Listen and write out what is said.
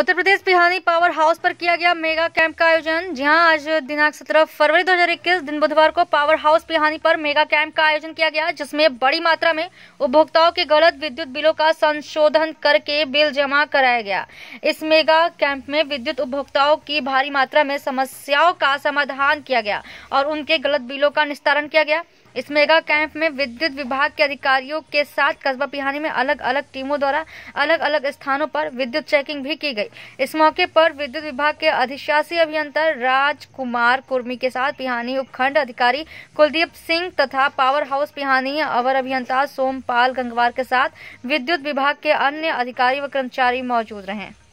उत्तर प्रदेश बिहानी power house पर किया गया मेगा कैंप का आयोजन जहां आज दिनांक 17 फरवरी 2021 दिन बुधवार को पावर हाउस बिहानी पर मेगा कैंप का आयोजन किया गया जिसमें बड़ी मात्रा में उपभोक्ताओं के गलत विद्युत बिलों का संशोधन करके बिल जमा कराया गया इस मेगा कैंप में विद्युत उपभोक्ताओं की भारी मात्रा में समस्याओं का समाधान किया गया और उनके गलत बिलों का निस्तारण किया गया इस मेगा कैंप में विद्युत विभाग के अधिकारियों के साथ कस्बा पिहानी में अलग अलग टीमों द्वारा अलग अलग स्थानों पर विद्युत चेकिंग भी की गई इस मौके पर विद्युत विभाग के अधिशासी अभियंता राज कुमार कुर्मी के साथ पिहानी उपखंड अधिकारी कुलदीप सिंह तथा पावर हाउस पिहानी अवर अभियंता सोमपाल गंगवार के साथ विद्युत विभाग के अन्य अधिकारी व कर्मचारी मौजूद रहे